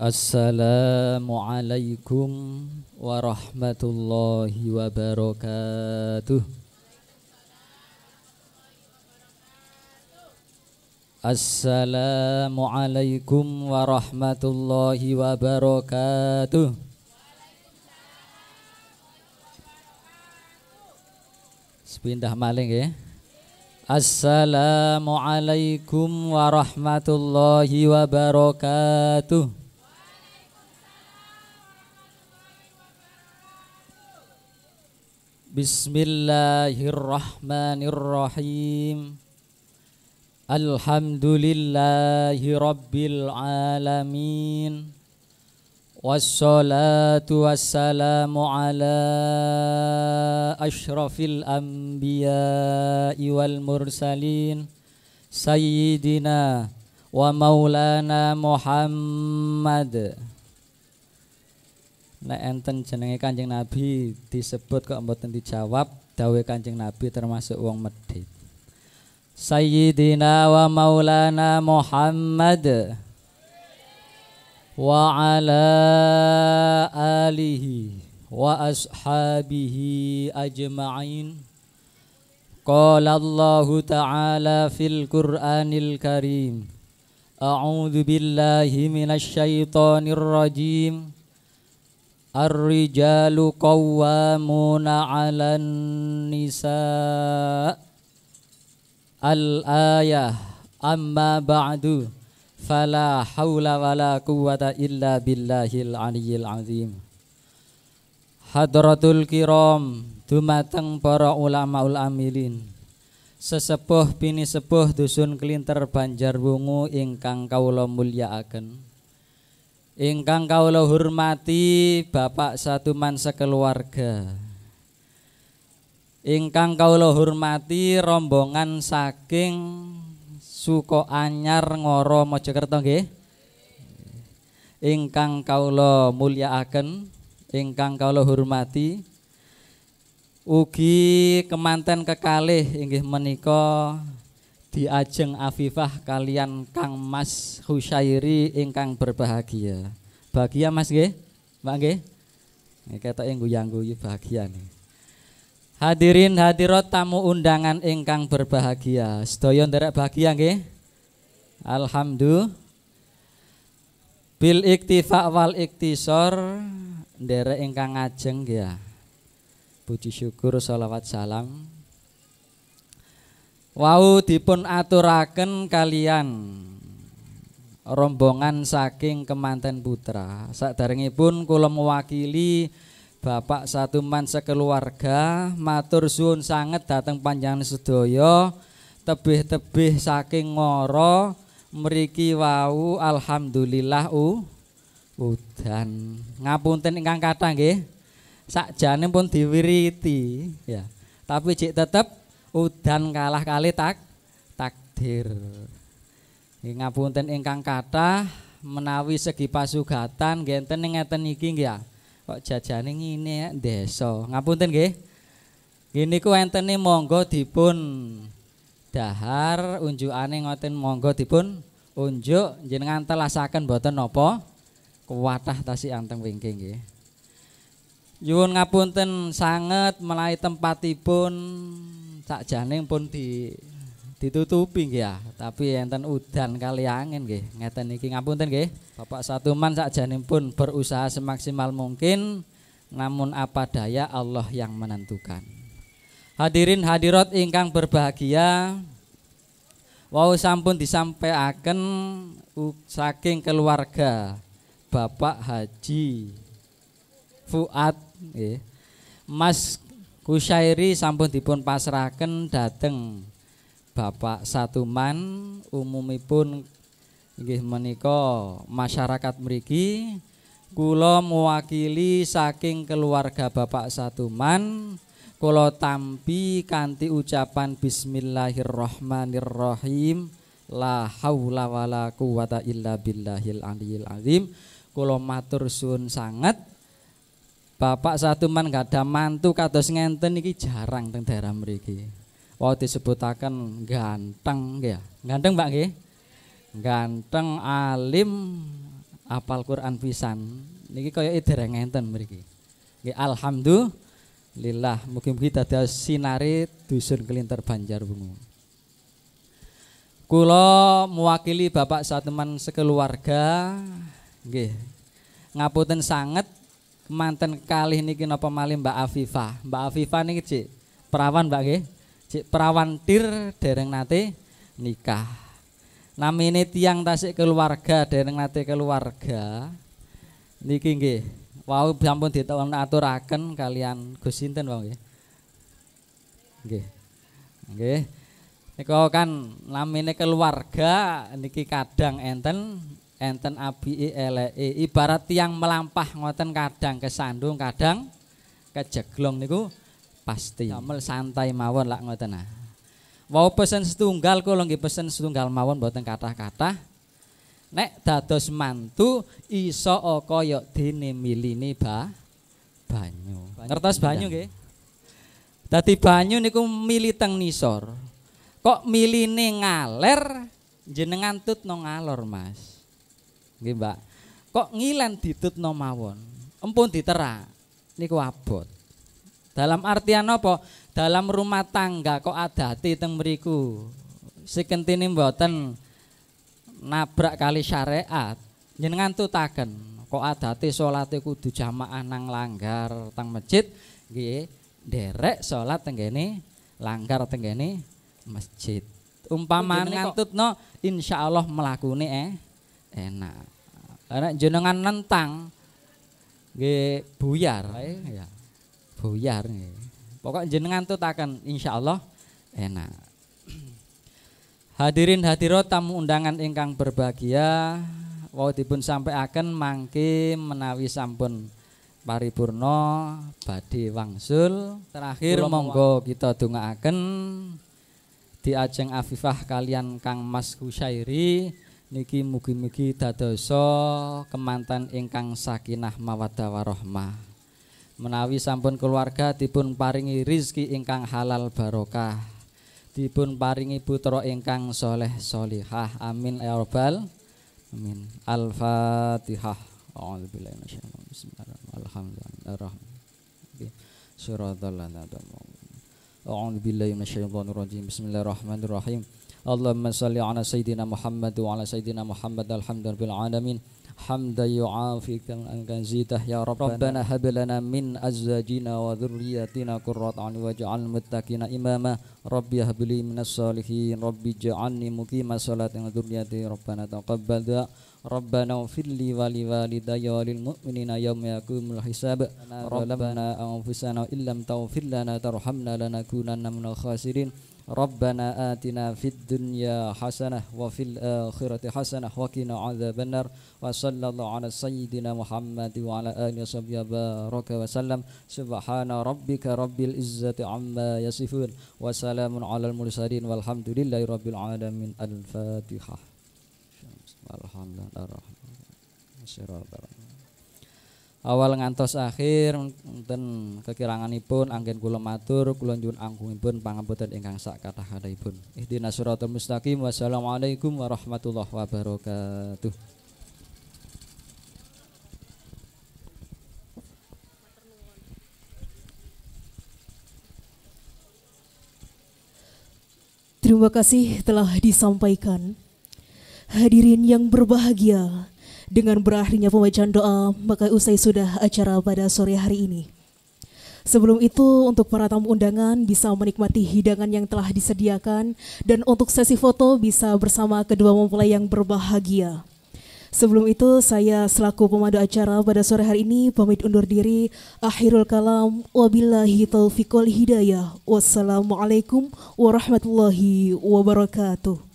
Assalamualaikum warahmatullahi wabarakatuh Assalamualaikum warahmatullahi wabarakatuh Sepindah maling ya Assalamualaikum warahmatullahi wabarakatuh Bismillahirrahmanirrahim Alhamdulillahirrabbilalamin Wassalatu wassalamu ala Ashrafil anbiya wal mursalin Sayyidina wa maulana Muhammad nek enten jenenge Kanjeng Nabi disebut kok mboten dijawab dawe Kanjeng Nabi termasuk wong medit. Sayyidina wa Maulana Muhammad wa ala alihi wa ashabihi ajma'in. Qala Allah Ta'ala fil Qur'anil Karim. A'udzu billahi minasy syaithanir rajim. الرجال قوامون على النساء الآية أما بعد فلا حول ولا قوة إلا بالله العلي العظيم Hadratul Kiram Dumateng para ulama amilin Sesepuh bini sepuh dusun kelinter Banjarwungu ingkang kaula mulyakaken Ingkang kawula hormati Bapak Satuman sekeluarga. Ingkang kawula hormati rombongan saking Suko Anyar Ngoro Mojokerto nggih. Ingkang kawula mulyakaken, ingkang kawula hormati ugi kemanten kekalih inggih menika di ajeng Afifah kalian Kang Mas Husairi ingkang berbahagia. Bahagia Mas nggih? Mbak nggih? Ketok yang guyang-guyu bahagia nih. Hadirin hadirat tamu undangan ingkang berbahagia. Sedaya nderek bahagia nggih? Alhamdulillah. Bil iktifa wal iktisor nderek ingkang ajeng ya. Puji syukur salawat salam Wau dipun aturaken kalian rombongan saking kemanten putra. pun kula mewakili Bapak satu Satuman sekeluarga matur suwun sanget datang panjang sedaya tebih-tebih saking ngoro meriki wau alhamdulillah u udan. Ngapunten ingkang kathah nggih. Sakjane pun diwiriti ya. Tapi cik tetep udan kalah kali tak takdir. Ngapunten ingkang kata menawi segi pasugatan genten ingetan ngeten iki ya. Kok jajane ngene ya desa. Ngapunten nggih. Gini ku enteni monggo dipun dahar ane ngoten monggo dipun unjuk jenengan telasaken boten nopo kuwatah tasi anteng wingking nggih. Yun ngapunten sangat melai tempat tempatipun Sak janing pun di ditutupi ya, tapi enten udan kali angin nggih. Ngeten iki ngapunten nggih. Bapak Satuman pun berusaha semaksimal mungkin namun apa daya Allah yang menentukan. Hadirin hadirat ingkang berbahagia, wau sampun disampaikan saking keluarga Bapak Haji Fuad Mas Kusyairi sampun dipun pasrahaken dateng Bapak Satuman umumipun meniko menika masyarakat mriki kula mewakili saking keluarga Bapak Satuman kula tampi kanthi ucapan bismillahirrahmanirrahim la haula wala quwata illa billahil aliyil azim kula matur sun sangat. Bapak satu man gak ada mantu kados ngenten iki jarang teng daerah mriki. Wau disebutaken ganteng ya. Ganteng Mbak nggih. Ganteng alim apal Quran pisan. Niki kaya dereng ngenten mriki. Nggih alhamdulillah mugi-mugi dados sinari dusun Kelinter bungu. Kulo mewakili Bapak satu man sekeluarga nggih ngapunten sangat manten kali niki napa malih Mbak Afifa. Mbak Afifa niki cik perawan Mbak nggih. Cik perawan tir dereng nate nikah. ini tiang tasik keluarga dereng nate keluarga. Niki nggih. wow sampun ditawon aturaken kalian Gus sinten wau nggih. Nggih. Nggih. Niko kan namine keluarga niki kadang enten enten api eleke ibarat tiang melampah ngoten kadang kesandung kadang kejeglong niku pasti damel santai mawon lak ngoten nah wau pesen setunggal kula nggih pesen setunggal mawon mboten kathah-kathah nek dados mantu iso kaya dene milini ba banyu ngertos banyu iya. nggih Dadi banyu niku mili teng nisor. Kok miline ngaler jenengan tut nongalor Mas. Nggih, Mbak. Kok ngilen ditutno mawon? Empun diterak niku abot. Dalam artian apa? Dalam rumah tangga kok ada adati teng mriku. Sikentine mboten nabrak kali syariat. Jenengan tutaken kok adati salate kudu jamaah nang langgar tang masjid nggih derek salat tenggene langgar tenggene masjid. Umpamane ngantutno insyaallah mlakune eh enak karena jenengan nentang ge buyar ya buyar nge. pokok jenengan tuh takkan insya Allah enak hadirin hadirat tamu undangan ingkang berbahagia wau dipun akan mangke menawi sampun paripurno Badi wangsul terakhir Kula monggo kita di diajeng Afifah kalian Kang Mas Husairi Niki mugi-mugi dadoso kemantan ingkang sakinah mawadah warohmah Menawi sampun keluarga dipun paringi rizki ingkang halal barokah. Dipun paringi putra ingkang soleh solihah. Amin ya robbal amin. Al-Fatihah. allahu minasyaitonir Bismillahirrahmanirrahim. اللهم صل على سيدنا محمد وعلى سيدنا محمد الحمد لله العالمين حمدا يعافيك ان كنزيته يا رب ربنا هب لنا من أزواجنا وذرياتنا قرة أعين واجعل المتقين إماما ربي هب لي من الصالحين ربي اجعلني مقيم الصلاة وذريتي ربنا تقبل دعاء ربنا اغفر لي ولوالدي وللمؤمنين يوم يقوم الحساب ربنا أنفسنا إن لم تغفر لنا ترحمنا لنكونن من الخاسرين ربنا آتنا في الدنيا حسنة وفي الآخرة حسنة وقنا عذاب النار وصلى الله على سيدنا محمد وعلى آله وصحبه بارك وسلم سبحان ربك رب العزة عما يصفون وسلام على المرسلين والحمد لله رب العالمين الفاتحة الحمد لله الرحمن الرحيم awal ngantos akhir wonten kekiranganipun anggen kula matur kula nyuwun anggungipun pangapunten ingkang sak kathah-kathahipun. Ihdinas shiratal mustaqim. Wassalamualaikum warahmatullahi wabarakatuh. Terima kasih telah disampaikan. Hadirin yang berbahagia, dengan berakhirnya pembacaan doa, maka usai sudah acara pada sore hari ini. Sebelum itu, untuk para tamu undangan bisa menikmati hidangan yang telah disediakan dan untuk sesi foto bisa bersama kedua mempelai yang berbahagia. Sebelum itu, saya selaku pemandu acara pada sore hari ini pamit undur diri. Akhirul kalam, wabillahi taufiq wal hidayah. Wassalamualaikum warahmatullahi wabarakatuh.